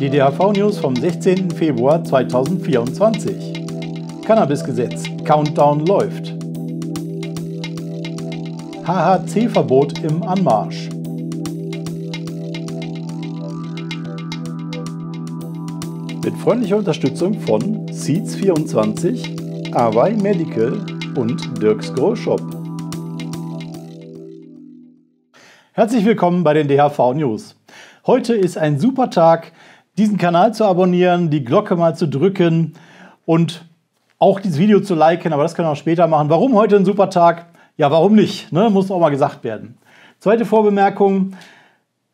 Die DHV-News vom 16. Februar 2024. Cannabisgesetz. Countdown läuft. HHC-Verbot im Anmarsch. Mit freundlicher Unterstützung von Seeds24, Away Medical und Dirks Shop. Herzlich willkommen bei den DHV News. Heute ist ein super Tag, diesen Kanal zu abonnieren, die Glocke mal zu drücken und auch dieses Video zu liken, aber das können wir auch später machen. Warum heute ein super Tag? Ja, warum nicht? Ne? Muss auch mal gesagt werden. Zweite Vorbemerkung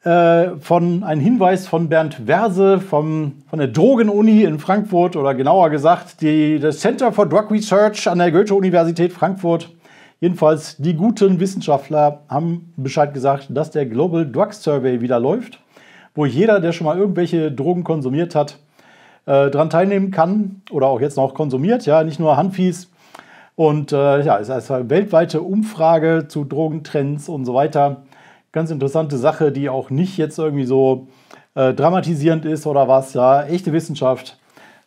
äh, von ein Hinweis von Bernd Verse vom, von der Drogenuni in Frankfurt oder genauer gesagt die, das Center for Drug Research an der Goethe-Universität Frankfurt. Jedenfalls die guten Wissenschaftler haben Bescheid gesagt, dass der Global Drug Survey wieder läuft wo jeder, der schon mal irgendwelche Drogen konsumiert hat, äh, dran teilnehmen kann oder auch jetzt noch konsumiert, ja, nicht nur Handfies. Und äh, ja, es ist eine weltweite Umfrage zu Drogentrends und so weiter. Ganz interessante Sache, die auch nicht jetzt irgendwie so äh, dramatisierend ist oder was, ja, echte Wissenschaft.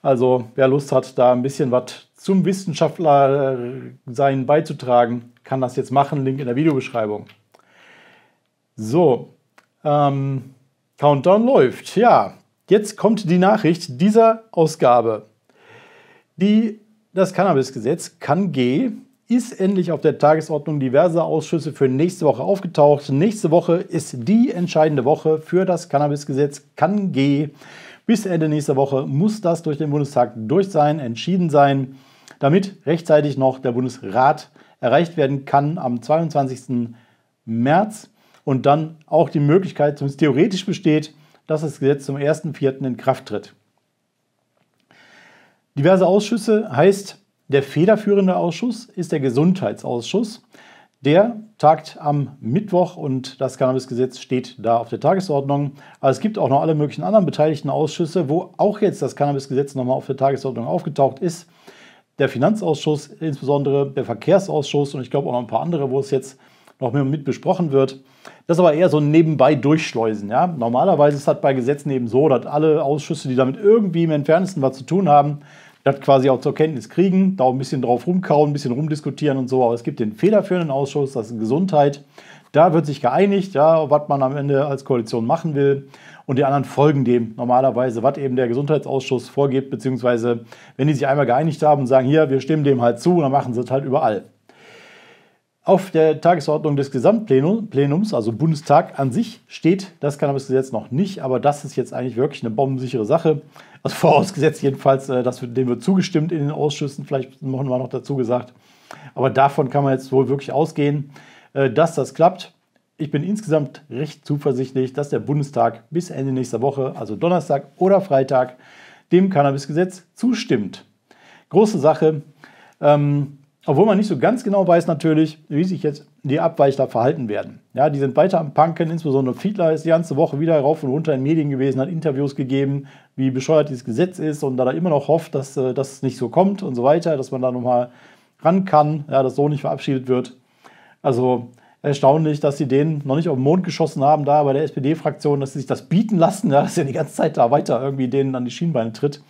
Also wer Lust hat, da ein bisschen was zum Wissenschaftler äh, sein beizutragen, kann das jetzt machen. Link in der Videobeschreibung. So, ähm, Countdown läuft. Ja, jetzt kommt die Nachricht dieser Ausgabe. Die, das kann gehen. ist endlich auf der Tagesordnung diverser Ausschüsse für nächste Woche aufgetaucht. Nächste Woche ist die entscheidende Woche für das Cannabisgesetz CanG. Bis Ende nächster Woche muss das durch den Bundestag durch sein, entschieden sein, damit rechtzeitig noch der Bundesrat erreicht werden kann am 22. März und dann auch die Möglichkeit, zumindest theoretisch besteht, dass das Gesetz zum 1.4. in Kraft tritt. Diverse Ausschüsse heißt, der federführende Ausschuss ist der Gesundheitsausschuss. Der tagt am Mittwoch und das Cannabisgesetz steht da auf der Tagesordnung. Aber es gibt auch noch alle möglichen anderen beteiligten Ausschüsse, wo auch jetzt das Cannabisgesetz nochmal auf der Tagesordnung aufgetaucht ist. Der Finanzausschuss, insbesondere der Verkehrsausschuss und ich glaube auch noch ein paar andere, wo es jetzt noch mit besprochen wird. Das ist aber eher so ein nebenbei durchschleusen. Ja? Normalerweise ist das bei Gesetzen eben so, dass alle Ausschüsse, die damit irgendwie im entferntesten was zu tun haben, das quasi auch zur Kenntnis kriegen, da auch ein bisschen drauf rumkauen, ein bisschen rumdiskutieren und so. Aber es gibt den federführenden Ausschuss, das ist Gesundheit. Da wird sich geeinigt, ja, was man am Ende als Koalition machen will. Und die anderen folgen dem normalerweise, was eben der Gesundheitsausschuss vorgibt, beziehungsweise wenn die sich einmal geeinigt haben und sagen, hier, wir stimmen dem halt zu, dann machen sie es halt überall. Auf der Tagesordnung des Gesamtplenums, also Bundestag an sich, steht das Cannabisgesetz noch nicht, aber das ist jetzt eigentlich wirklich eine bombensichere Sache. Also vorausgesetzt jedenfalls, äh, dass wir, dem wird zugestimmt in den Ausschüssen, vielleicht machen wir noch dazu gesagt. Aber davon kann man jetzt wohl wirklich ausgehen, äh, dass das klappt. Ich bin insgesamt recht zuversichtlich, dass der Bundestag bis Ende nächster Woche, also Donnerstag oder Freitag, dem Cannabisgesetz zustimmt. Große Sache. Ähm, obwohl man nicht so ganz genau weiß natürlich, wie sich jetzt die Abweichler verhalten werden. Ja, die sind weiter am Punken, insbesondere Fiedler ist die ganze Woche wieder rauf und runter in Medien gewesen, hat Interviews gegeben, wie bescheuert dieses Gesetz ist und da er immer noch hofft, dass äh, das nicht so kommt und so weiter, dass man da nochmal ran kann, ja, dass so nicht verabschiedet wird. Also erstaunlich, dass sie den noch nicht auf den Mond geschossen haben da bei der SPD-Fraktion, dass sie sich das bieten lassen, ja, dass er die ganze Zeit da weiter irgendwie denen an die Schienbeine tritt.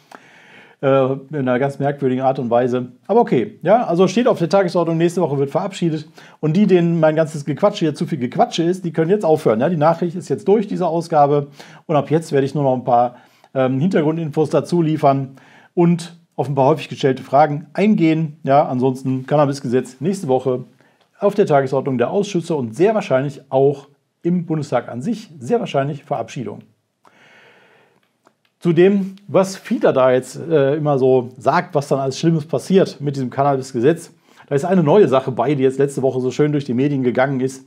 Äh, in einer ganz merkwürdigen Art und Weise. Aber okay, ja, also steht auf der Tagesordnung, nächste Woche wird verabschiedet. Und die, denen mein ganzes Gequatsche hier zu viel Gequatsche ist, die können jetzt aufhören. Ja? Die Nachricht ist jetzt durch, diese Ausgabe. Und ab jetzt werde ich nur noch ein paar ähm, Hintergrundinfos dazu liefern und auf ein paar häufig gestellte Fragen eingehen. Ja, ansonsten Cannabisgesetz nächste Woche auf der Tagesordnung der Ausschüsse und sehr wahrscheinlich auch im Bundestag an sich, sehr wahrscheinlich Verabschiedung zu dem, was FIDA da jetzt äh, immer so sagt, was dann als Schlimmes passiert mit diesem Cannabis-Gesetz. Da ist eine neue Sache bei, die jetzt letzte Woche so schön durch die Medien gegangen ist.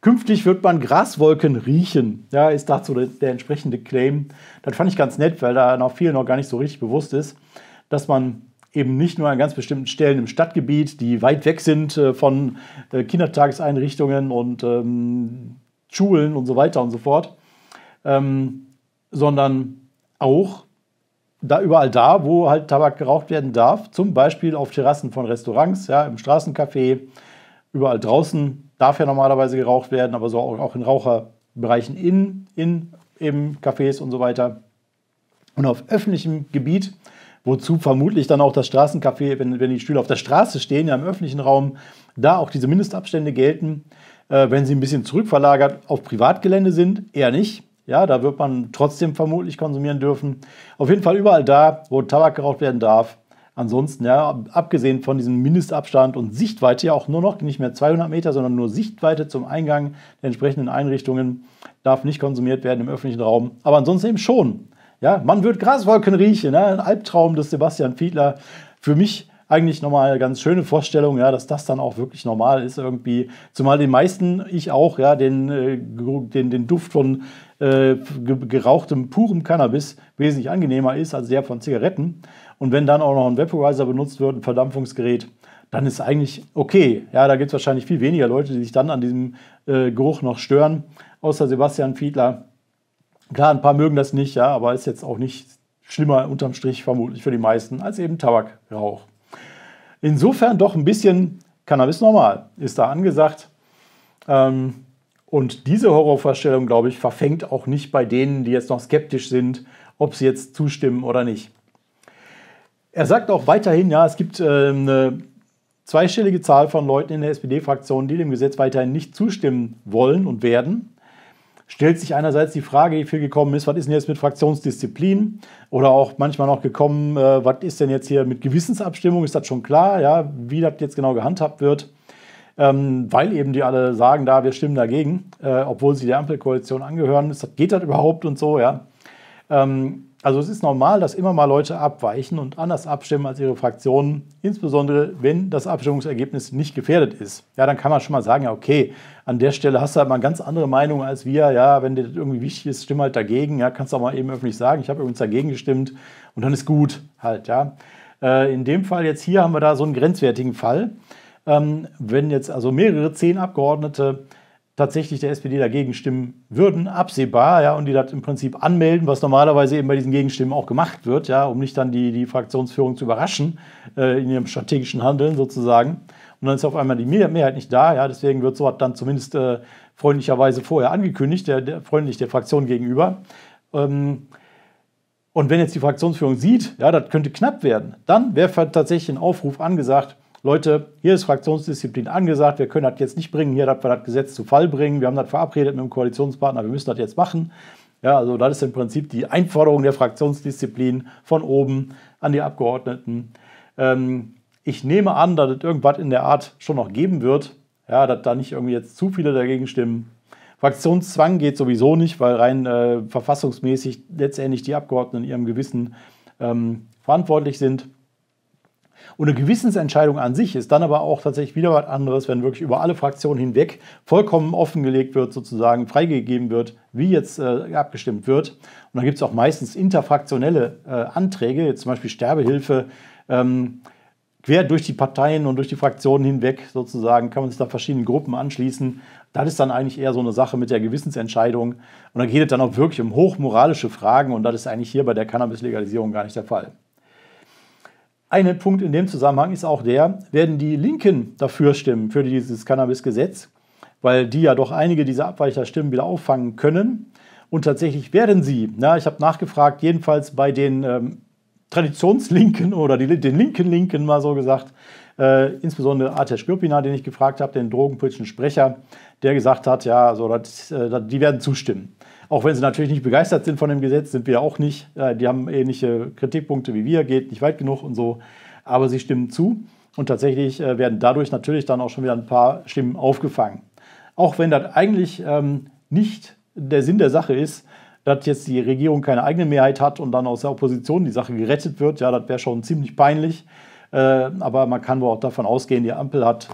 Künftig wird man Graswolken riechen. Ja, ist dazu der, der entsprechende Claim. Das fand ich ganz nett, weil da noch vielen noch gar nicht so richtig bewusst ist, dass man eben nicht nur an ganz bestimmten Stellen im Stadtgebiet, die weit weg sind äh, von äh, Kindertageseinrichtungen und ähm, Schulen und so weiter und so fort, ähm, sondern auch da überall da, wo halt Tabak geraucht werden darf, zum Beispiel auf Terrassen von Restaurants, ja, im Straßencafé, überall draußen darf ja normalerweise geraucht werden, aber so auch, in Raucherbereichen in, in eben Cafés und so weiter. Und auf öffentlichem Gebiet, wozu vermutlich dann auch das Straßencafé, wenn, wenn die Stühle auf der Straße stehen, ja im öffentlichen Raum, da auch diese Mindestabstände gelten. Äh, wenn sie ein bisschen zurückverlagert auf Privatgelände sind, eher nicht. Ja, da wird man trotzdem vermutlich konsumieren dürfen. Auf jeden Fall überall da, wo Tabak geraucht werden darf. Ansonsten, ja, abgesehen von diesem Mindestabstand und Sichtweite, ja auch nur noch nicht mehr 200 Meter, sondern nur Sichtweite zum Eingang der entsprechenden Einrichtungen, darf nicht konsumiert werden im öffentlichen Raum. Aber ansonsten eben schon. Ja, man wird Graswolken riechen. Ne? Ein Albtraum des Sebastian Fiedler. Für mich eigentlich nochmal eine ganz schöne Vorstellung, ja, dass das dann auch wirklich normal ist irgendwie. Zumal den meisten, ich auch, ja, den, äh, den, den Duft von äh, gerauchtem purem Cannabis wesentlich angenehmer ist als der von Zigaretten. Und wenn dann auch noch ein Vaporizer benutzt wird, ein Verdampfungsgerät, dann ist eigentlich okay. Ja, da gibt es wahrscheinlich viel weniger Leute, die sich dann an diesem äh, Geruch noch stören, außer Sebastian Fiedler. Klar, ein paar mögen das nicht, ja, aber ist jetzt auch nicht schlimmer unterm Strich vermutlich für die meisten als eben Tabakrauch. Insofern doch ein bisschen Cannabis normal ist da angesagt. Ähm, und diese Horrorvorstellung, glaube ich, verfängt auch nicht bei denen, die jetzt noch skeptisch sind, ob sie jetzt zustimmen oder nicht. Er sagt auch weiterhin, ja, es gibt äh, eine zweistellige Zahl von Leuten in der SPD-Fraktion, die dem Gesetz weiterhin nicht zustimmen wollen und werden stellt sich einerseits die Frage, wie viel gekommen ist, was ist denn jetzt mit Fraktionsdisziplin? Oder auch manchmal noch gekommen, äh, was ist denn jetzt hier mit Gewissensabstimmung? Ist das schon klar, ja, wie das jetzt genau gehandhabt wird? Ähm, weil eben die alle sagen, da, wir stimmen dagegen, äh, obwohl sie der Ampelkoalition angehören. Ist das, geht das überhaupt und so, ja? Ähm, also es ist normal, dass immer mal Leute abweichen und anders abstimmen als ihre Fraktionen, insbesondere wenn das Abstimmungsergebnis nicht gefährdet ist. Ja, dann kann man schon mal sagen, ja, okay, an der Stelle hast du halt mal eine ganz andere Meinung als wir. Ja, wenn dir das irgendwie wichtig ist, stimme halt dagegen. Ja, kannst du auch mal eben öffentlich sagen, ich habe übrigens dagegen gestimmt und dann ist gut halt, ja. Äh, in dem Fall jetzt hier haben wir da so einen grenzwertigen Fall. Ähm, wenn jetzt also mehrere zehn Abgeordnete tatsächlich der SPD dagegen stimmen würden, absehbar, ja, und die das im Prinzip anmelden, was normalerweise eben bei diesen Gegenstimmen auch gemacht wird, ja, um nicht dann die, die Fraktionsführung zu überraschen äh, in ihrem strategischen Handeln sozusagen. Und dann ist auf einmal die Mehrheit nicht da, ja, deswegen wird sowas dann zumindest äh, freundlicherweise vorher angekündigt, der, der, freundlich der Fraktion gegenüber. Ähm, und wenn jetzt die Fraktionsführung sieht, ja, das könnte knapp werden, dann wäre tatsächlich ein Aufruf angesagt, Leute, hier ist Fraktionsdisziplin angesagt, wir können das jetzt nicht bringen, hier hat wir das Gesetz zu Fall bringen, wir haben das verabredet mit dem Koalitionspartner, wir müssen das jetzt machen. Ja, also das ist im Prinzip die Einforderung der Fraktionsdisziplin von oben an die Abgeordneten. Ähm, ich nehme an, dass es irgendwas in der Art schon noch geben wird, ja, dass da nicht irgendwie jetzt zu viele dagegen stimmen. Fraktionszwang geht sowieso nicht, weil rein äh, verfassungsmäßig letztendlich die Abgeordneten in ihrem Gewissen ähm, verantwortlich sind. Und eine Gewissensentscheidung an sich ist dann aber auch tatsächlich wieder was anderes, wenn wirklich über alle Fraktionen hinweg vollkommen offengelegt wird, sozusagen freigegeben wird, wie jetzt äh, abgestimmt wird. Und dann gibt es auch meistens interfraktionelle äh, Anträge, jetzt zum Beispiel Sterbehilfe. Ähm, quer durch die Parteien und durch die Fraktionen hinweg sozusagen, kann man sich da verschiedenen Gruppen anschließen. Das ist dann eigentlich eher so eine Sache mit der Gewissensentscheidung. Und da geht es dann auch wirklich um hochmoralische Fragen und das ist eigentlich hier bei der Cannabis-Legalisierung gar nicht der Fall. Ein Punkt in dem Zusammenhang ist auch der, werden die Linken dafür stimmen, für dieses Cannabis-Gesetz, weil die ja doch einige dieser Abweicherstimmen wieder auffangen können. Und tatsächlich werden sie, na, ich habe nachgefragt, jedenfalls bei den ähm, Traditionslinken oder die, den linken Linken mal so gesagt, äh, insbesondere Atesh Gürpina, den ich gefragt habe, den drogenpolitischen Sprecher, der gesagt hat, ja, also das, äh, die werden zustimmen. Auch wenn sie natürlich nicht begeistert sind von dem Gesetz, sind wir auch nicht. Äh, die haben ähnliche Kritikpunkte wie wir, geht nicht weit genug und so. Aber sie stimmen zu und tatsächlich äh, werden dadurch natürlich dann auch schon wieder ein paar Stimmen aufgefangen. Auch wenn das eigentlich ähm, nicht der Sinn der Sache ist, dass jetzt die Regierung keine eigene Mehrheit hat und dann aus der Opposition die Sache gerettet wird, ja, das wäre schon ziemlich peinlich. Äh, aber man kann wohl auch davon ausgehen, die Ampel hat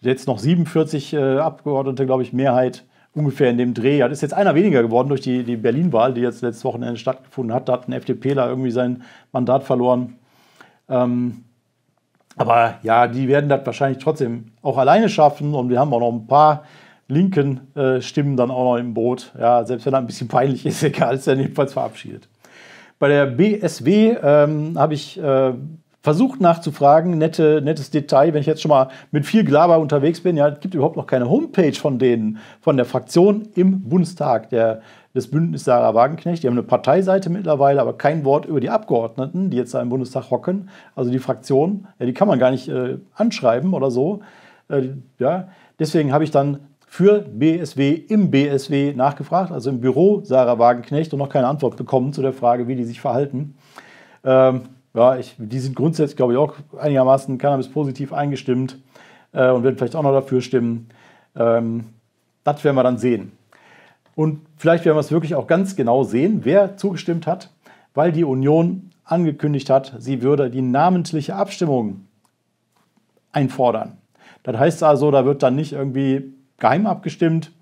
jetzt noch 47 Abgeordnete, glaube ich, Mehrheit ungefähr in dem Dreh. das ist jetzt einer weniger geworden durch die, die Berlin-Wahl, die jetzt letztes Wochenende stattgefunden hat. Da hat ein FDPler irgendwie sein Mandat verloren. Ähm, aber ja, die werden das wahrscheinlich trotzdem auch alleine schaffen und wir haben auch noch ein paar linken äh, Stimmen dann auch noch im Boot. Ja, selbst wenn das ein bisschen peinlich ist, egal, ist er jedenfalls verabschiedet. Bei der BSW ähm, habe ich äh, versucht nachzufragen, nette, nettes Detail, wenn ich jetzt schon mal mit viel Glaber unterwegs bin, ja, es gibt überhaupt noch keine Homepage von denen, von der Fraktion im Bundestag der, des Bündnis Sarah Wagenknecht. Die haben eine Parteiseite mittlerweile, aber kein Wort über die Abgeordneten, die jetzt da im Bundestag hocken. Also die Fraktion, ja, die kann man gar nicht äh, anschreiben oder so. Äh, ja. Deswegen habe ich dann für BSW im BSW nachgefragt, also im Büro Sarah Wagenknecht und noch keine Antwort bekommen zu der Frage, wie die sich verhalten. Ähm, ja, ich, die sind grundsätzlich, glaube ich, auch einigermaßen Cannabis-positiv eingestimmt äh, und werden vielleicht auch noch dafür stimmen. Ähm, das werden wir dann sehen. Und vielleicht werden wir es wirklich auch ganz genau sehen, wer zugestimmt hat, weil die Union angekündigt hat, sie würde die namentliche Abstimmung einfordern. Das heißt also, da wird dann nicht irgendwie geheim abgestimmt,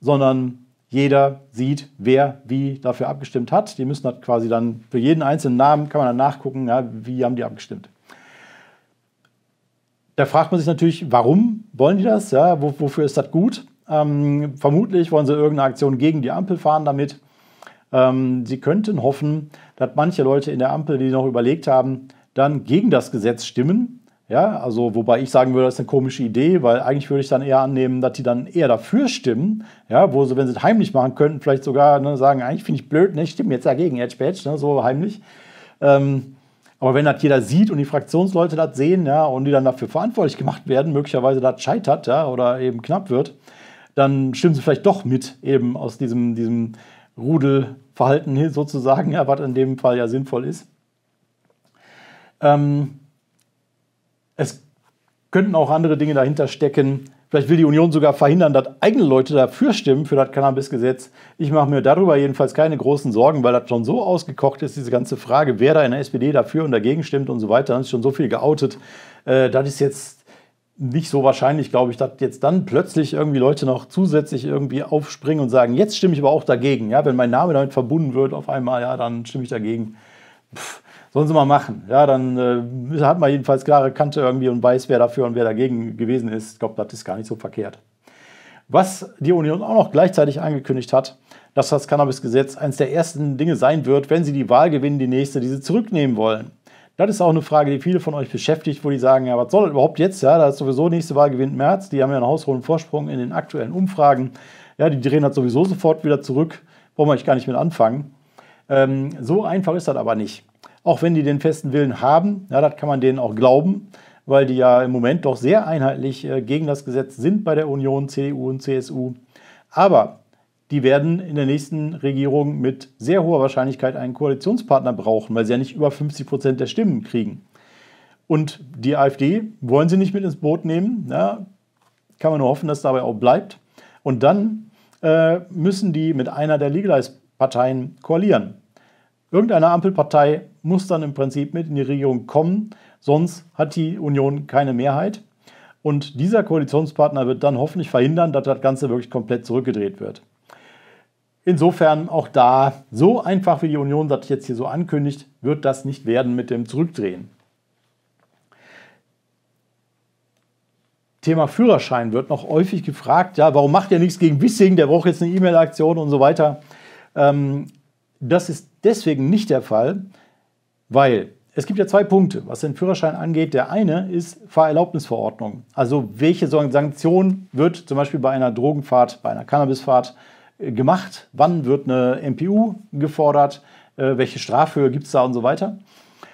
sondern jeder sieht, wer wie dafür abgestimmt hat. Die müssen halt quasi dann für jeden einzelnen Namen kann man dann nachgucken, ja, wie haben die abgestimmt. Da fragt man sich natürlich, warum wollen die das? Ja, wofür ist das gut? Ähm, vermutlich wollen sie irgendeine Aktion gegen die Ampel fahren damit. Ähm, sie könnten hoffen, dass manche Leute in der Ampel, die noch überlegt haben, dann gegen das Gesetz stimmen, ja, also wobei ich sagen würde, das ist eine komische Idee, weil eigentlich würde ich dann eher annehmen, dass die dann eher dafür stimmen, ja, wo sie, wenn sie es heimlich machen könnten, vielleicht sogar ne, sagen, eigentlich finde ich blöd, ne, ich stimme jetzt dagegen, Edge spät, ne, so heimlich. Ähm, aber wenn das jeder sieht und die Fraktionsleute das sehen, ja, und die dann dafür verantwortlich gemacht werden, möglicherweise das scheitert, ja, oder eben knapp wird, dann stimmen sie vielleicht doch mit, eben aus diesem, diesem Rudelverhalten sozusagen, ja, was in dem Fall ja sinnvoll ist. Ähm, es könnten auch andere Dinge dahinter stecken. Vielleicht will die Union sogar verhindern, dass eigene Leute dafür stimmen, für das Cannabis-Gesetz. Ich mache mir darüber jedenfalls keine großen Sorgen, weil das schon so ausgekocht ist, diese ganze Frage, wer da in der SPD dafür und dagegen stimmt und so weiter. Dann ist schon so viel geoutet. Äh, das ist jetzt nicht so wahrscheinlich, glaube ich, dass jetzt dann plötzlich irgendwie Leute noch zusätzlich irgendwie aufspringen und sagen, jetzt stimme ich aber auch dagegen. Ja, wenn mein Name damit verbunden wird auf einmal, ja, dann stimme ich dagegen. Pff sollen sie mal machen. Ja, dann äh, hat man jedenfalls klare Kante irgendwie und weiß, wer dafür und wer dagegen gewesen ist. Ich glaube, das ist gar nicht so verkehrt. Was die Union auch noch gleichzeitig angekündigt hat, dass das Cannabis-Gesetz eines der ersten Dinge sein wird, wenn sie die Wahl gewinnen, die nächste, die sie zurücknehmen wollen. Das ist auch eine Frage, die viele von euch beschäftigt, wo die sagen, ja, was soll das überhaupt jetzt? Ja, da ist sowieso nächste Wahl gewinnt März, die haben ja einen haushohen Vorsprung in den aktuellen Umfragen. Ja, die drehen das sowieso sofort wieder zurück, Wollen wir euch gar nicht mit anfangen. Ähm, so einfach ist das aber nicht auch wenn die den festen Willen haben, ja, das kann man denen auch glauben, weil die ja im Moment doch sehr einheitlich äh, gegen das Gesetz sind bei der Union, CDU und CSU. Aber die werden in der nächsten Regierung mit sehr hoher Wahrscheinlichkeit einen Koalitionspartner brauchen, weil sie ja nicht über 50 Prozent der Stimmen kriegen. Und die AfD wollen sie nicht mit ins Boot nehmen. Ja, kann man nur hoffen, dass dabei auch bleibt. Und dann äh, müssen die mit einer der Legalize-Parteien koalieren. Irgendeine Ampelpartei muss dann im Prinzip mit in die Regierung kommen, sonst hat die Union keine Mehrheit. Und dieser Koalitionspartner wird dann hoffentlich verhindern, dass das Ganze wirklich komplett zurückgedreht wird. Insofern auch da, so einfach wie die Union das jetzt hier so ankündigt, wird das nicht werden mit dem Zurückdrehen. Thema Führerschein wird noch häufig gefragt, ja, warum macht ihr nichts gegen Wissing, der braucht jetzt eine E-Mail-Aktion und so weiter. Ähm, das ist deswegen nicht der Fall, weil es gibt ja zwei Punkte, was den Führerschein angeht. Der eine ist Fahrerlaubnisverordnung. Also welche Sanktion wird zum Beispiel bei einer Drogenfahrt, bei einer Cannabisfahrt äh, gemacht? Wann wird eine MPU gefordert? Äh, welche Strafhöhe gibt es da und so weiter?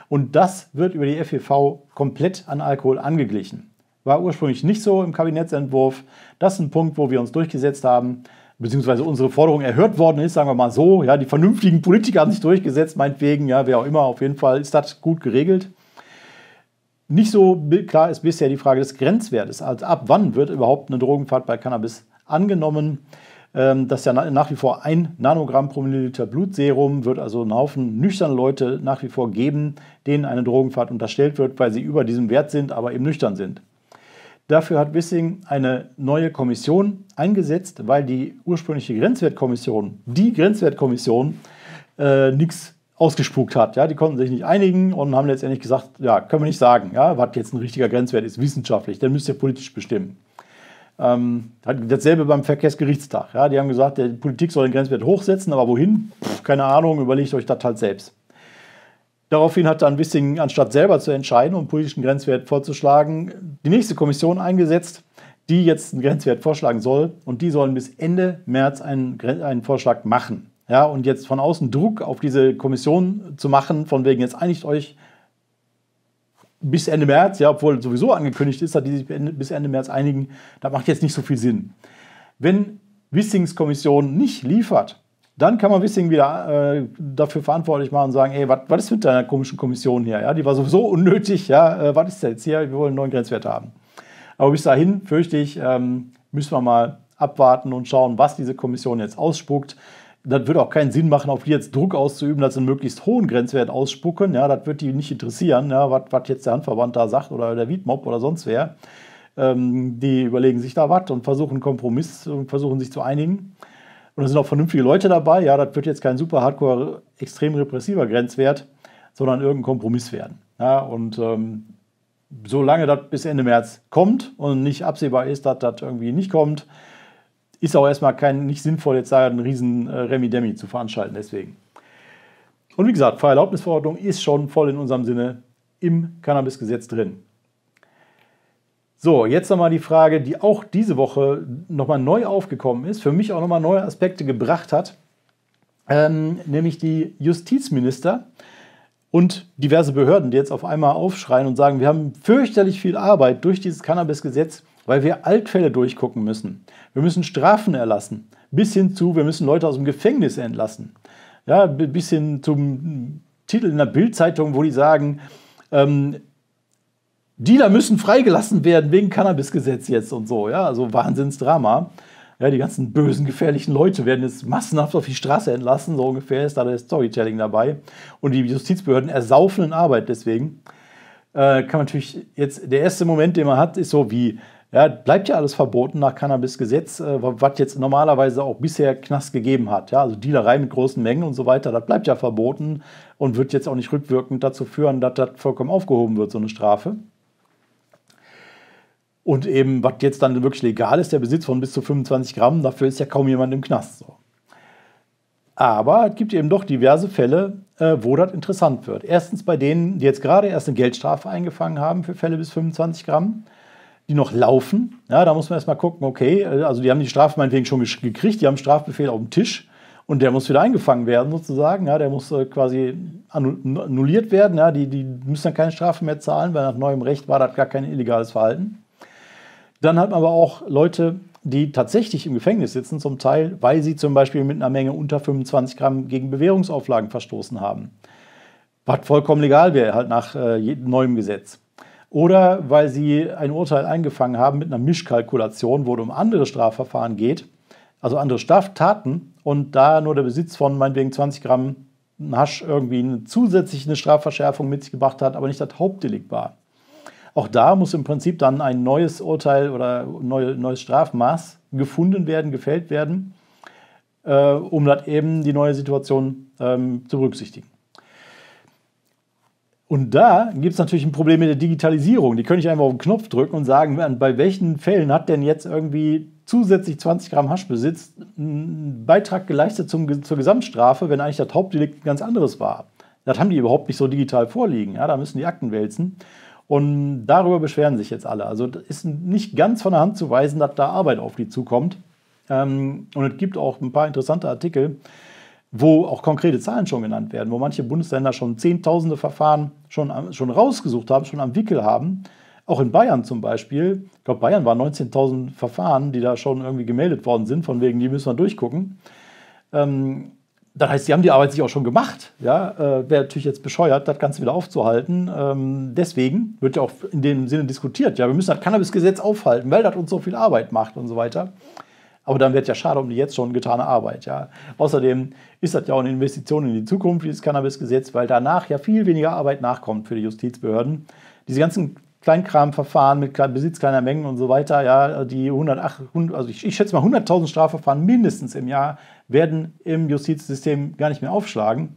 Und das wird über die FEV komplett an Alkohol angeglichen. War ursprünglich nicht so im Kabinettsentwurf. Das ist ein Punkt, wo wir uns durchgesetzt haben beziehungsweise unsere Forderung erhört worden ist, sagen wir mal so. Ja, die vernünftigen Politiker haben sich durchgesetzt, meinetwegen, ja, wer auch immer, auf jeden Fall ist das gut geregelt. Nicht so klar ist bisher die Frage des Grenzwertes. Also ab wann wird überhaupt eine Drogenfahrt bei Cannabis angenommen? Ähm, das ist ja nach wie vor ein Nanogramm pro Milliliter Blutserum, wird also einen Haufen nüchterne Leute nach wie vor geben, denen eine Drogenfahrt unterstellt wird, weil sie über diesem Wert sind, aber eben nüchtern sind. Dafür hat Wissing eine neue Kommission eingesetzt, weil die ursprüngliche Grenzwertkommission, die Grenzwertkommission, äh, nichts ausgespuckt hat. Ja, die konnten sich nicht einigen und haben letztendlich gesagt, ja, können wir nicht sagen, ja, was jetzt ein richtiger Grenzwert ist, wissenschaftlich, dann müsst ihr politisch bestimmen. Ähm, dasselbe beim Verkehrsgerichtstag. Ja, die haben gesagt, die Politik soll den Grenzwert hochsetzen, aber wohin? Pff, keine Ahnung, überlegt euch das halt selbst. Daraufhin hat dann Wissing, anstatt selber zu entscheiden und politischen Grenzwert vorzuschlagen, die nächste Kommission eingesetzt, die jetzt einen Grenzwert vorschlagen soll. Und die sollen bis Ende März einen, einen Vorschlag machen. Ja, und jetzt von außen Druck auf diese Kommission zu machen, von wegen, jetzt einigt euch bis Ende März, ja, obwohl sowieso angekündigt ist, dass die sich bis Ende März einigen, da macht jetzt nicht so viel Sinn. Wenn Wissings Kommission nicht liefert, dann kann man Wissing wieder äh, dafür verantwortlich machen und sagen, ey, was ist mit deiner komischen Kommission hier? Ja, die war sowieso unnötig, ja, äh, was ist da jetzt hier? Wir wollen einen neuen Grenzwert haben. Aber bis dahin, fürchte ich, ähm, müssen wir mal abwarten und schauen, was diese Kommission jetzt ausspuckt. Das wird auch keinen Sinn machen, auf die jetzt Druck auszuüben, dass sie einen möglichst hohen Grenzwert ausspucken. Ja, das wird die nicht interessieren, ja, was jetzt der Handverband da sagt oder der Wiedmob oder sonst wer. Ähm, die überlegen sich da was und versuchen Kompromiss und versuchen sich zu einigen. Und da sind auch vernünftige Leute dabei. Ja, das wird jetzt kein super hardcore, extrem repressiver Grenzwert, sondern irgendein Kompromiss werden. Ja, und ähm, solange das bis Ende März kommt und nicht absehbar ist, dass das irgendwie nicht kommt, ist auch erstmal kein, nicht sinnvoll, jetzt da einen riesen äh, Remi-Demi zu veranstalten. Deswegen. Und wie gesagt, Fahrerlaubnisverordnung ist schon voll in unserem Sinne im Cannabisgesetz drin. So, jetzt nochmal die Frage, die auch diese Woche nochmal neu aufgekommen ist, für mich auch nochmal neue Aspekte gebracht hat, ähm, nämlich die Justizminister und diverse Behörden, die jetzt auf einmal aufschreien und sagen, wir haben fürchterlich viel Arbeit durch dieses Cannabis-Gesetz, weil wir Altfälle durchgucken müssen. Wir müssen Strafen erlassen, bis hin zu, wir müssen Leute aus dem Gefängnis entlassen. Ja, bis hin zum Titel in der Bildzeitung, wo die sagen, ähm, Dealer müssen freigelassen werden wegen Cannabisgesetz jetzt und so, ja, also Wahnsinnsdrama. Ja, die ganzen bösen, gefährlichen Leute werden jetzt massenhaft auf die Straße entlassen, so ungefähr ist da das Storytelling dabei. Und die Justizbehörden ersaufen in Arbeit deswegen. Äh, kann man natürlich jetzt, der erste Moment, den man hat, ist so wie, ja, bleibt ja alles verboten nach Cannabisgesetz, äh, was jetzt normalerweise auch bisher Knast gegeben hat. Ja, also Dealerei mit großen Mengen und so weiter, das bleibt ja verboten und wird jetzt auch nicht rückwirkend dazu führen, dass das vollkommen aufgehoben wird, so eine Strafe. Und eben, was jetzt dann wirklich legal ist, der Besitz von bis zu 25 Gramm, dafür ist ja kaum jemand im Knast. So. Aber es gibt eben doch diverse Fälle, äh, wo das interessant wird. Erstens bei denen, die jetzt gerade erst eine Geldstrafe eingefangen haben für Fälle bis 25 Gramm, die noch laufen. Ja, da muss man erstmal gucken, okay, äh, also die haben die Strafe meinetwegen schon gekriegt, die haben einen Strafbefehl auf dem Tisch und der muss wieder eingefangen werden sozusagen. Ja, der muss äh, quasi annulliert werden. Ja, die, die müssen dann keine Strafe mehr zahlen, weil nach neuem Recht war das gar kein illegales Verhalten. Dann hat man aber auch Leute, die tatsächlich im Gefängnis sitzen, zum Teil, weil sie zum Beispiel mit einer Menge unter 25 Gramm gegen Bewährungsauflagen verstoßen haben. Was vollkommen legal wäre, halt nach äh, neuem Gesetz. Oder weil sie ein Urteil eingefangen haben mit einer Mischkalkulation, wo es um andere Strafverfahren geht, also andere Straftaten, und da nur der Besitz von meinetwegen 20 Gramm Hasch irgendwie eine zusätzliche Strafverschärfung mit sich gebracht hat, aber nicht das Hauptdelikt war. Auch da muss im Prinzip dann ein neues Urteil oder neu, neues Strafmaß gefunden werden, gefällt werden, äh, um dann eben die neue Situation ähm, zu berücksichtigen. Und da gibt es natürlich ein Problem mit der Digitalisierung. Die können ich einfach auf den Knopf drücken und sagen, bei welchen Fällen hat denn jetzt irgendwie zusätzlich 20 Gramm Haschbesitz einen Beitrag geleistet zum, zur Gesamtstrafe, wenn eigentlich das Hauptdelikt ein ganz anderes war. Das haben die überhaupt nicht so digital vorliegen. Ja, da müssen die Akten wälzen. Und darüber beschweren sich jetzt alle. Also ist nicht ganz von der Hand zu weisen, dass da Arbeit auf die zukommt. Ähm, und es gibt auch ein paar interessante Artikel, wo auch konkrete Zahlen schon genannt werden, wo manche Bundesländer schon zehntausende Verfahren schon, schon rausgesucht haben, schon am Wickel haben. Auch in Bayern zum Beispiel, ich glaube, Bayern waren 19.000 Verfahren, die da schon irgendwie gemeldet worden sind, von wegen, die müssen wir durchgucken. Ähm, das heißt, sie haben die Arbeit sich auch schon gemacht. Ja, äh, wäre natürlich jetzt bescheuert, das Ganze wieder aufzuhalten. Ähm, deswegen wird ja auch in dem Sinne diskutiert. Ja, wir müssen das Cannabis-Gesetz aufhalten, weil das uns so viel Arbeit macht und so weiter. Aber dann wird ja schade um die jetzt schon getane Arbeit. Ja. Außerdem ist das ja auch eine Investition in die Zukunft, dieses Cannabis-Gesetz, weil danach ja viel weniger Arbeit nachkommt für die Justizbehörden. Diese ganzen Kleinkramverfahren mit Besitz kleiner Mengen und so weiter, ja, die 108, also ich, ich schätze mal 100.000 Strafverfahren mindestens im Jahr werden im Justizsystem gar nicht mehr aufschlagen.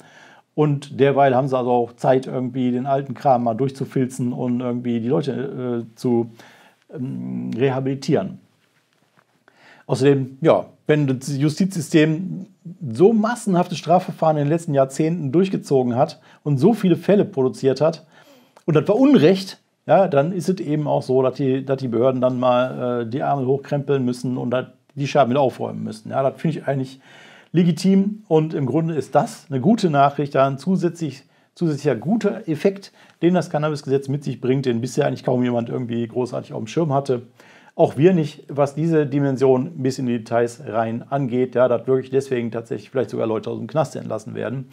Und derweil haben sie also auch Zeit, irgendwie den alten Kram mal durchzufilzen und irgendwie die Leute äh, zu ähm, rehabilitieren. Außerdem, ja, wenn das Justizsystem so massenhafte Strafverfahren in den letzten Jahrzehnten durchgezogen hat und so viele Fälle produziert hat, und das war Unrecht, ja, dann ist es eben auch so, dass die, dass die Behörden dann mal äh, die Arme hochkrempeln müssen und halt die Scherben mit aufräumen müssen. Ja, das finde ich eigentlich legitim und im Grunde ist das eine gute Nachricht, da ein zusätzlich, zusätzlicher guter Effekt, den das Cannabisgesetz mit sich bringt, den bisher eigentlich kaum jemand irgendwie großartig auf dem Schirm hatte. Auch wir nicht, was diese Dimension bis in die Details rein angeht, ja, dass wirklich deswegen tatsächlich vielleicht sogar Leute aus dem Knast entlassen werden,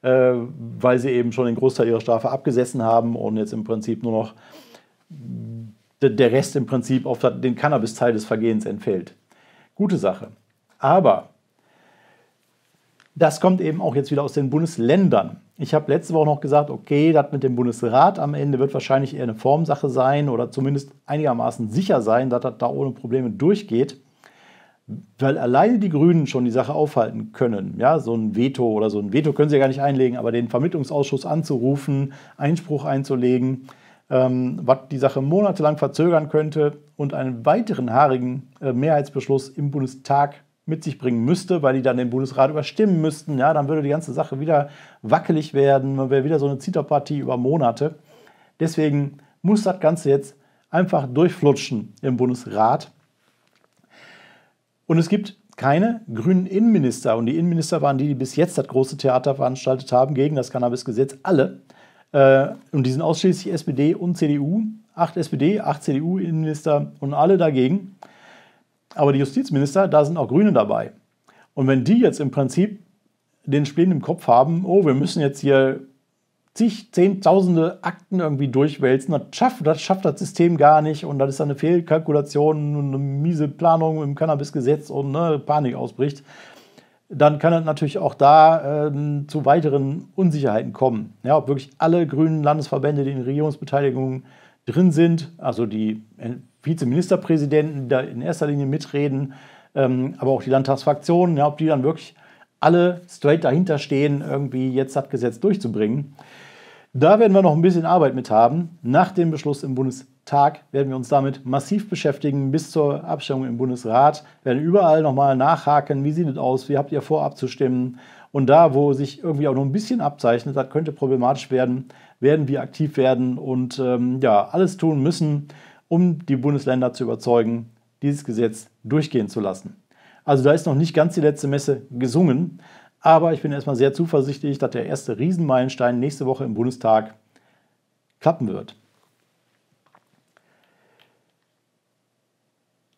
äh, weil sie eben schon den Großteil ihrer Strafe abgesessen haben und jetzt im Prinzip nur noch der Rest im Prinzip auf den Cannabis-Teil des Vergehens entfällt. Gute Sache. Aber das kommt eben auch jetzt wieder aus den Bundesländern. Ich habe letzte Woche noch gesagt, okay, das mit dem Bundesrat am Ende wird wahrscheinlich eher eine Formsache sein oder zumindest einigermaßen sicher sein, dass das da ohne Probleme durchgeht, weil alleine die Grünen schon die Sache aufhalten können. Ja, so ein Veto oder so ein Veto können sie ja gar nicht einlegen, aber den Vermittlungsausschuss anzurufen, Einspruch einzulegen, ähm, was die Sache monatelang verzögern könnte und einen weiteren haarigen äh, Mehrheitsbeschluss im Bundestag mit sich bringen müsste, weil die dann den Bundesrat überstimmen müssten. Ja, dann würde die ganze Sache wieder wackelig werden, man wäre wieder so eine Zitterpartie über Monate. Deswegen muss das Ganze jetzt einfach durchflutschen im Bundesrat. Und es gibt keine grünen Innenminister. Und die Innenminister waren die, die bis jetzt das große Theater veranstaltet haben gegen das Cannabis-Gesetz. Alle äh, und die sind ausschließlich SPD und CDU. Acht SPD, acht CDU-Innenminister und alle dagegen. Aber die Justizminister, da sind auch Grüne dabei. Und wenn die jetzt im Prinzip den Spleen im Kopf haben, oh, wir müssen jetzt hier zig, zehntausende Akten irgendwie durchwälzen, das schafft, das schafft das System gar nicht und das ist eine Fehlkalkulation und eine miese Planung im Cannabisgesetz und ne, Panik ausbricht, dann kann es natürlich auch da ähm, zu weiteren Unsicherheiten kommen. Ja, ob wirklich alle grünen Landesverbände, die in Regierungsbeteiligung drin sind, also die äh, Vizeministerpräsidenten, die da in erster Linie mitreden, ähm, aber auch die Landtagsfraktionen, ja, ob die dann wirklich alle straight dahinter stehen, irgendwie jetzt das Gesetz durchzubringen. Da werden wir noch ein bisschen Arbeit mit haben. Nach dem Beschluss im Bundestag werden wir uns damit massiv beschäftigen bis zur Abstimmung im Bundesrat. Wir werden überall nochmal nachhaken, wie sieht es aus, wie habt ihr vor abzustimmen. Und da, wo sich irgendwie auch noch ein bisschen abzeichnet, das könnte problematisch werden, werden wir aktiv werden und ähm, ja, alles tun müssen, um die Bundesländer zu überzeugen, dieses Gesetz durchgehen zu lassen. Also da ist noch nicht ganz die letzte Messe gesungen. Aber ich bin erstmal sehr zuversichtlich, dass der erste Riesenmeilenstein nächste Woche im Bundestag klappen wird.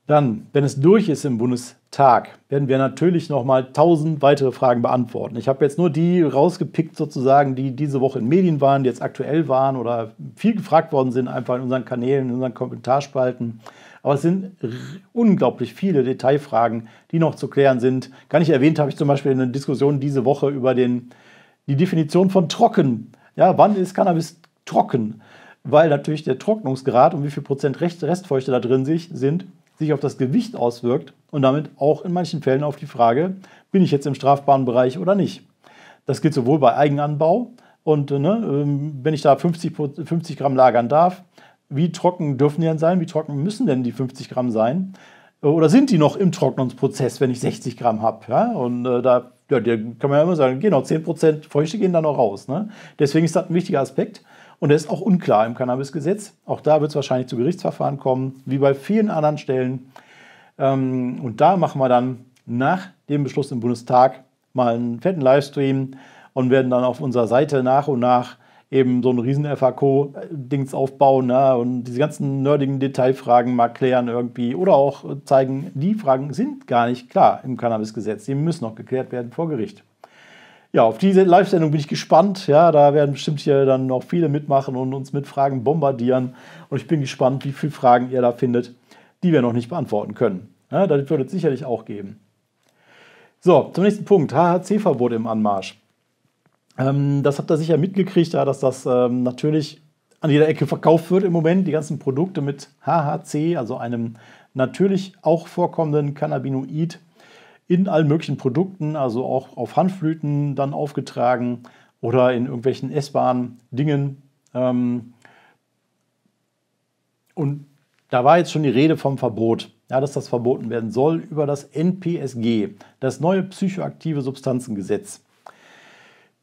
Dann, wenn es durch ist im Bundestag, werden wir natürlich nochmal tausend weitere Fragen beantworten. Ich habe jetzt nur die rausgepickt, sozusagen, die diese Woche in Medien waren, die jetzt aktuell waren oder viel gefragt worden sind, einfach in unseren Kanälen, in unseren Kommentarspalten. Aber es sind unglaublich viele Detailfragen, die noch zu klären sind. Gar nicht erwähnt habe ich zum Beispiel in einer Diskussion diese Woche über den, die Definition von trocken. Ja, wann ist Cannabis trocken? Weil natürlich der Trocknungsgrad und wie viel Prozent Restfeuchte da drin sich, sind, sich auf das Gewicht auswirkt und damit auch in manchen Fällen auf die Frage, bin ich jetzt im strafbaren Bereich oder nicht. Das gilt sowohl bei Eigenanbau und ne, ähm, wenn ich da 50, 50 Gramm lagern darf, wie trocken dürfen die denn sein, wie trocken müssen denn die 50 Gramm sein? Äh, oder sind die noch im Trocknungsprozess, wenn ich 60 Gramm habe? Ja? Und äh, da ja, kann man ja immer sagen, genau, 10% Feuchte gehen dann noch raus. Ne? Deswegen ist das ein wichtiger Aspekt. Und der ist auch unklar im Cannabisgesetz. Auch da wird es wahrscheinlich zu Gerichtsverfahren kommen, wie bei vielen anderen Stellen. Ähm, und da machen wir dann nach dem Beschluss im Bundestag mal einen fetten Livestream und werden dann auf unserer Seite nach und nach eben so ein riesen FAQ-Dings aufbauen ne? und diese ganzen nerdigen Detailfragen mal klären irgendwie oder auch zeigen, die Fragen sind gar nicht klar im Cannabis-Gesetz. Die müssen noch geklärt werden vor Gericht. Ja, auf diese Live-Sendung bin ich gespannt. Ja, da werden bestimmt hier dann noch viele mitmachen und uns mit Fragen bombardieren. Und ich bin gespannt, wie viele Fragen ihr da findet, die wir noch nicht beantworten können. Ja, das wird es sicherlich auch geben. So, zum nächsten Punkt. HHC-Verbot im Anmarsch. Ähm, das habt ihr sicher mitgekriegt, ja, dass das ähm, natürlich an jeder Ecke verkauft wird im Moment. Die ganzen Produkte mit HHC, also einem natürlich auch vorkommenden Cannabinoid, in allen möglichen Produkten, also auch auf Handflüten dann aufgetragen oder in irgendwelchen essbaren Dingen. Ähm, und da war jetzt schon die Rede vom Verbot, ja, dass das verboten werden soll über das NPSG, das neue psychoaktive Substanzengesetz.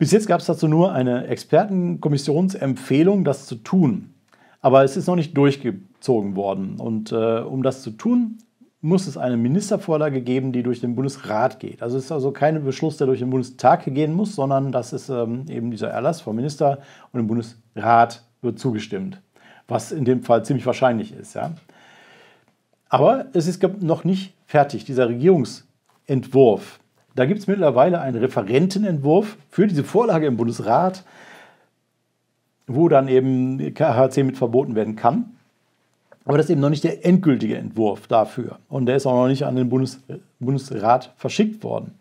Bis jetzt gab es dazu nur eine Expertenkommissionsempfehlung, das zu tun. Aber es ist noch nicht durchgezogen worden. Und äh, um das zu tun, muss es eine Ministervorlage geben, die durch den Bundesrat geht. Also es ist also kein Beschluss, der durch den Bundestag gehen muss, sondern das ist ähm, eben dieser Erlass vom Minister und dem Bundesrat wird zugestimmt, was in dem Fall ziemlich wahrscheinlich ist. Ja? Aber es ist noch nicht fertig, dieser Regierungsentwurf. Da gibt es mittlerweile einen Referentenentwurf für diese Vorlage im Bundesrat, wo dann eben KHC mit verboten werden kann. Aber das ist eben noch nicht der endgültige Entwurf dafür. Und der ist auch noch nicht an den Bundes Bundesrat verschickt worden.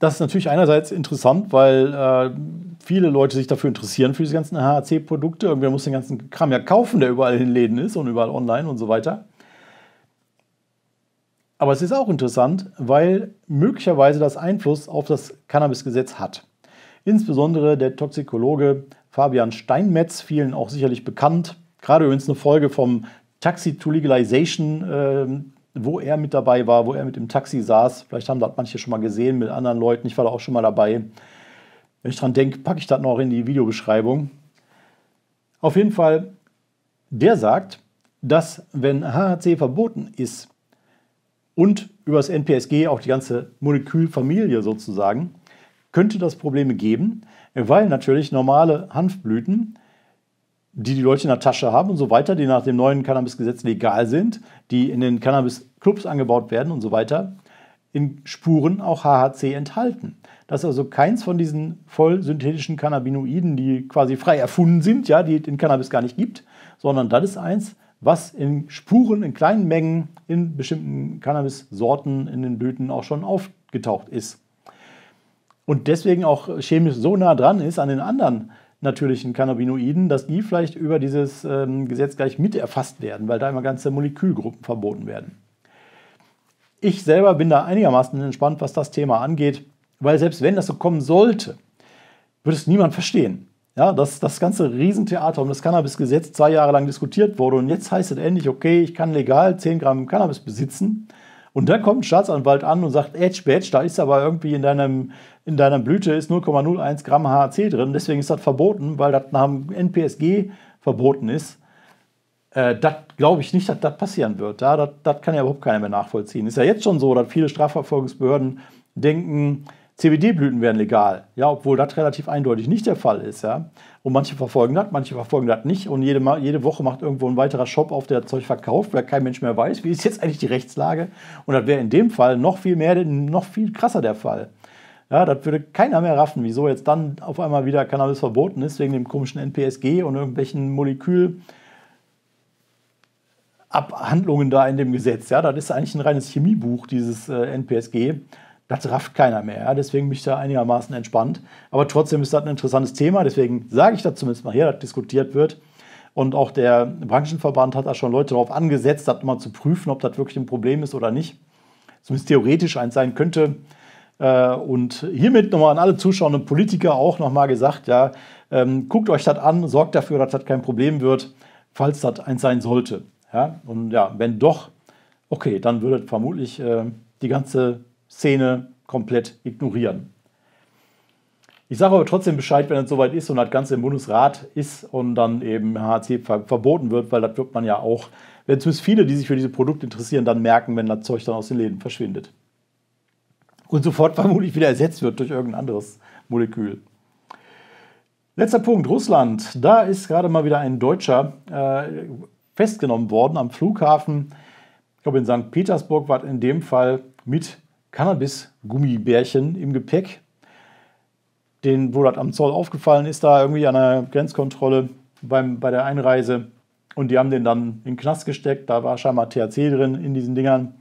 Das ist natürlich einerseits interessant, weil äh, viele Leute sich dafür interessieren, für diese ganzen HAC-Produkte. Irgendwer muss den ganzen Kram ja kaufen, der überall in Läden ist und überall online und so weiter. Aber es ist auch interessant, weil möglicherweise das Einfluss auf das Cannabisgesetz hat. Insbesondere der Toxikologe Fabian Steinmetz, vielen auch sicherlich bekannt, gerade übrigens eine Folge vom Taxi to Legalization, äh, wo er mit dabei war, wo er mit dem Taxi saß. Vielleicht haben das manche schon mal gesehen mit anderen Leuten. Ich war da auch schon mal dabei. Wenn ich dran denke, packe ich das noch in die Videobeschreibung. Auf jeden Fall, der sagt, dass wenn HHC verboten ist, und über das NPSG auch die ganze Molekülfamilie sozusagen, könnte das Probleme geben, weil natürlich normale Hanfblüten, die die Leute in der Tasche haben und so weiter, die nach dem neuen Cannabisgesetz legal sind, die in den Cannabis-Clubs angebaut werden und so weiter, in Spuren auch HHC enthalten. Das ist also keins von diesen voll synthetischen Cannabinoiden, die quasi frei erfunden sind, ja, die den Cannabis gar nicht gibt, sondern das ist eins, was in Spuren, in kleinen Mengen, in bestimmten Cannabis-Sorten, in den Blüten auch schon aufgetaucht ist. Und deswegen auch chemisch so nah dran ist an den anderen natürlichen Cannabinoiden, dass die vielleicht über dieses ähm, Gesetz gleich mit erfasst werden, weil da immer ganze Molekülgruppen verboten werden. Ich selber bin da einigermaßen entspannt, was das Thema angeht, weil selbst wenn das so kommen sollte, würde es niemand verstehen. Ja, dass das ganze Riesentheater um das Cannabisgesetz zwei Jahre lang diskutiert wurde und jetzt heißt es endlich, okay, ich kann legal 10 Gramm Cannabis besitzen. Und dann kommt ein Staatsanwalt an und sagt, Edge Badge, da ist aber irgendwie in, deinem, in deiner Blüte ist 0,01 Gramm HC drin, deswegen ist das verboten, weil das nach dem NPSG verboten ist. Äh, das glaube ich nicht, dass das passieren wird. Ja, das kann ja überhaupt keiner mehr nachvollziehen. Ist ja jetzt schon so, dass viele Strafverfolgungsbehörden denken, CBD-Blüten werden legal, ja, obwohl das relativ eindeutig nicht der Fall ist, ja. Und manche verfolgen das, manche verfolgen das nicht. Und jede, jede Woche macht irgendwo ein weiterer Shop auf, der Zeug verkauft, weil kein Mensch mehr weiß, wie ist jetzt eigentlich die Rechtslage. Und das wäre in dem Fall noch viel mehr, noch viel krasser der Fall. Ja, das würde keiner mehr raffen, wieso jetzt dann auf einmal wieder Cannabis verboten ist, wegen dem komischen NPSG und irgendwelchen Molekülabhandlungen da in dem Gesetz. Ja, das ist eigentlich ein reines Chemiebuch, dieses äh, NPSG das rafft keiner mehr. Deswegen bin ich da einigermaßen entspannt. Aber trotzdem ist das ein interessantes Thema. Deswegen sage ich das zumindest mal hier, dass diskutiert wird. Und auch der Branchenverband hat da schon Leute darauf angesetzt, das mal zu prüfen, ob das wirklich ein Problem ist oder nicht. Zumindest theoretisch eins sein könnte. Äh, und hiermit nochmal an alle und Politiker auch nochmal gesagt, ja, ähm, guckt euch das an, sorgt dafür, dass das kein Problem wird, falls das eins sein sollte. Ja? Und ja, wenn doch, okay, dann würde vermutlich äh, die ganze Szene komplett ignorieren. Ich sage aber trotzdem Bescheid, wenn es soweit ist und das Ganze im Bundesrat ist und dann eben HC verboten wird, weil das wird man ja auch, wenn zumindest viele, die sich für diese Produkte interessieren, dann merken, wenn das Zeug dann aus den Läden verschwindet. Und sofort vermutlich wieder ersetzt wird durch irgendein anderes Molekül. Letzter Punkt, Russland. Da ist gerade mal wieder ein Deutscher äh, festgenommen worden am Flughafen. Ich glaube, in St. Petersburg war in dem Fall mit Cannabis-Gummibärchen im Gepäck. Den, wo das am Zoll aufgefallen ist, da irgendwie an der Grenzkontrolle beim, bei der Einreise. Und die haben den dann in den Knast gesteckt. Da war scheinbar THC drin in diesen Dingern.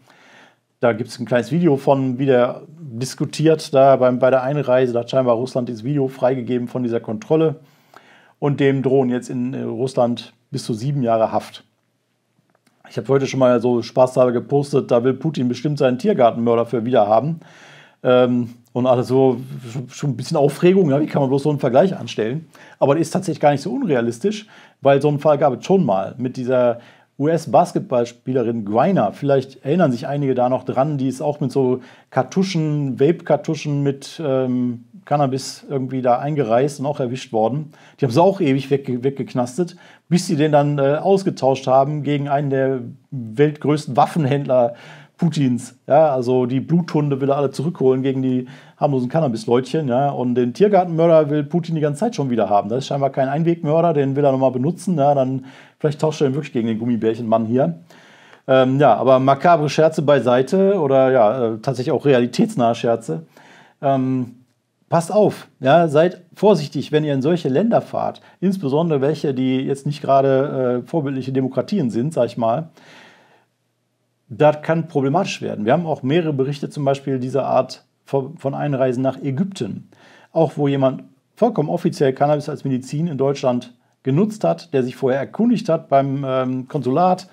Da gibt es ein kleines Video von, wie der diskutiert da beim, bei der Einreise. Da hat scheinbar Russland dieses Video freigegeben von dieser Kontrolle. Und dem drohen jetzt in äh, Russland bis zu sieben Jahre Haft. Ich habe heute schon mal so spaßhalber gepostet, da will Putin bestimmt seinen Tiergartenmörder für wiederhaben. Ähm, und alles so, schon ein bisschen Aufregung, ja, wie kann man bloß so einen Vergleich anstellen? Aber der ist tatsächlich gar nicht so unrealistisch, weil so einen Fall gab es schon mal mit dieser US-Basketballspielerin Griner. Vielleicht erinnern sich einige da noch dran, die ist auch mit so Kartuschen, Vape-Kartuschen mit ähm, Cannabis irgendwie da eingereist und auch erwischt worden. Die haben sie auch ewig wegge weggeknastet, bis sie den dann äh, ausgetauscht haben gegen einen der weltgrößten Waffenhändler Putins. Ja, also die Bluthunde will er alle zurückholen gegen die harmlosen Cannabis-Leutchen. Ja, und den Tiergartenmörder will Putin die ganze Zeit schon wieder haben. Das ist scheinbar kein Einwegmörder, den will er nochmal benutzen. Ja, dann vielleicht tauscht er ihn wirklich gegen den Gummibärchenmann hier. Ähm, ja, aber makabre Scherze beiseite oder ja, äh, tatsächlich auch realitätsnahe Scherze. Ähm, passt auf, ja, seid vorsichtig, wenn ihr in solche Länder fahrt, insbesondere welche, die jetzt nicht gerade äh, vorbildliche Demokratien sind, sag ich mal. Das kann problematisch werden. Wir haben auch mehrere Berichte zum Beispiel dieser Art von, von Einreisen nach Ägypten. Auch wo jemand vollkommen offiziell Cannabis als Medizin in Deutschland genutzt hat, der sich vorher erkundigt hat beim ähm, Konsulat,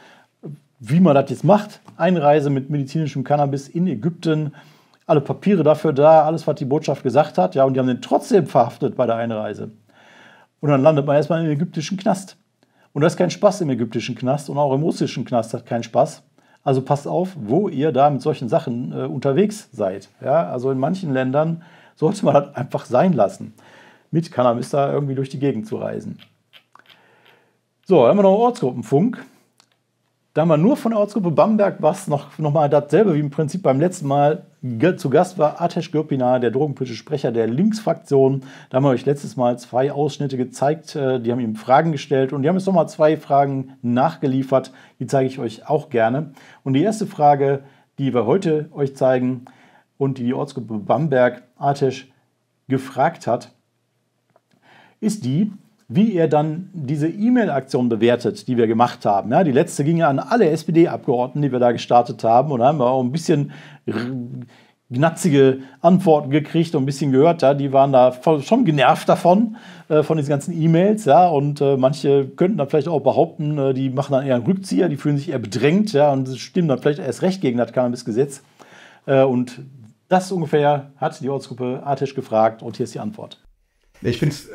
wie man das jetzt macht. Einreise mit medizinischem Cannabis in Ägypten alle Papiere dafür da, alles, was die Botschaft gesagt hat. Ja, und die haben den trotzdem verhaftet bei der Einreise. Und dann landet man erstmal im ägyptischen Knast. Und das ist kein Spaß im ägyptischen Knast und auch im russischen Knast hat keinen Spaß. Also passt auf, wo ihr da mit solchen Sachen äh, unterwegs seid. Ja, also in manchen Ländern sollte man das einfach sein lassen, mit Cannabis da irgendwie durch die Gegend zu reisen. So, dann haben wir noch Ortsgruppenfunk. Da haben wir nur von der Ortsgruppe Bamberg, was noch, noch mal dasselbe wie im Prinzip beim letzten Mal zu Gast war Atesh Gürpina, der drogenpolitische Sprecher der Linksfraktion. Da haben wir euch letztes Mal zwei Ausschnitte gezeigt. Äh, die haben ihm Fragen gestellt und die haben jetzt nochmal zwei Fragen nachgeliefert. Die zeige ich euch auch gerne. Und die erste Frage, die wir heute euch zeigen und die die Ortsgruppe Bamberg Atesh gefragt hat, ist die, wie er dann diese E-Mail-Aktion bewertet, die wir gemacht haben. Ja, die letzte ging ja an alle SPD-Abgeordneten, die wir da gestartet haben. Und da haben wir auch ein bisschen gnatzige Antworten gekriegt und ein bisschen gehört. Ja, die waren da schon genervt davon, äh, von diesen ganzen E-Mails. Ja, und äh, manche könnten dann vielleicht auch behaupten, äh, die machen dann eher einen Rückzieher, die fühlen sich eher bedrängt ja, und stimmen dann vielleicht erst recht gegen das Cannabis-Gesetz. Äh, und das ungefähr hat die Ortsgruppe Artisch gefragt und hier ist die Antwort. Ich finde es äh,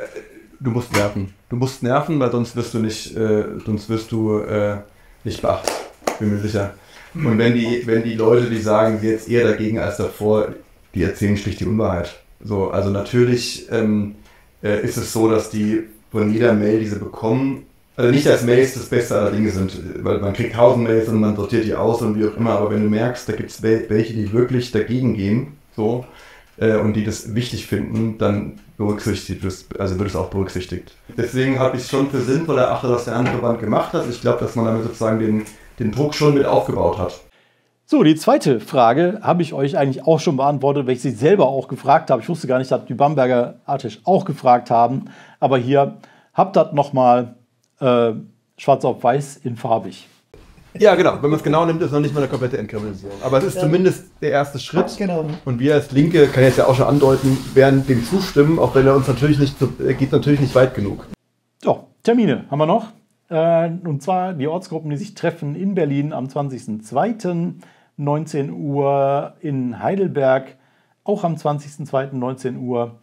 Du musst nerven. Du musst nerven, weil sonst wirst du nicht, äh, sonst wirst du äh, nicht beachtet. Bin mir sicher. Und wenn die, wenn die Leute, die sagen, sie jetzt eher dagegen als davor, die erzählen schlicht die Unwahrheit. So, also natürlich ähm, äh, ist es so, dass die von jeder Mail, die sie bekommen, also nicht, dass Mails das Beste aller Dinge sind, weil man kriegt tausend Mails und man sortiert die aus und wie auch immer, aber wenn du merkst, da gibt es welche, die wirklich dagegen gehen, so, äh, und die das wichtig finden, dann berücksichtigt, also wird es auch berücksichtigt. Deswegen habe ich es schon für sinnvoll erachtet, was der andere Band gemacht hat. Ich glaube, dass man damit sozusagen den, den Druck schon mit aufgebaut hat. So, die zweite Frage habe ich euch eigentlich auch schon beantwortet, weil ich sie selber auch gefragt habe. Ich wusste gar nicht, dass die Bamberger Artisch auch gefragt haben. Aber hier habt ihr nochmal äh, schwarz auf weiß in farbig. Ja, genau. Wenn man es genau nimmt, ist es noch nicht mal eine komplette Entkriminalisierung. Aber es ist ja. zumindest der erste Schritt. Genau. Und wir als Linke, kann ich jetzt ja auch schon andeuten, werden dem zustimmen, auch wenn er uns natürlich nicht, geht natürlich nicht weit genug. So, Termine haben wir noch. Äh, und zwar die Ortsgruppen, die sich treffen in Berlin am 20.02. 19 Uhr in Heidelberg, auch am 20.02. 19 Uhr.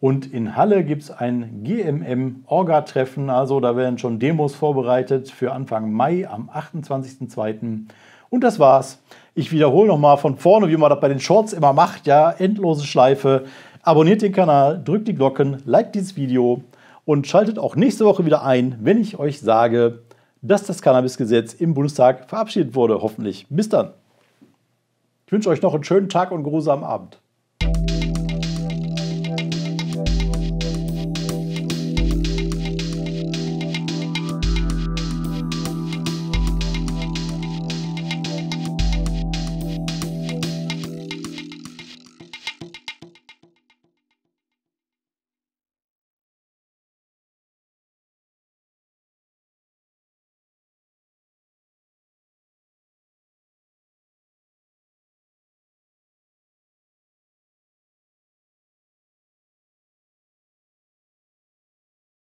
Und in Halle gibt es ein GMM-Orga-Treffen, also da werden schon Demos vorbereitet für Anfang Mai am 28.02. Und das war's. Ich wiederhole nochmal von vorne, wie man das bei den Shorts immer macht, ja, endlose Schleife. Abonniert den Kanal, drückt die Glocken, liked dieses Video und schaltet auch nächste Woche wieder ein, wenn ich euch sage, dass das Cannabisgesetz im Bundestag verabschiedet wurde, hoffentlich. Bis dann. Ich wünsche euch noch einen schönen Tag und geruhsamen Abend.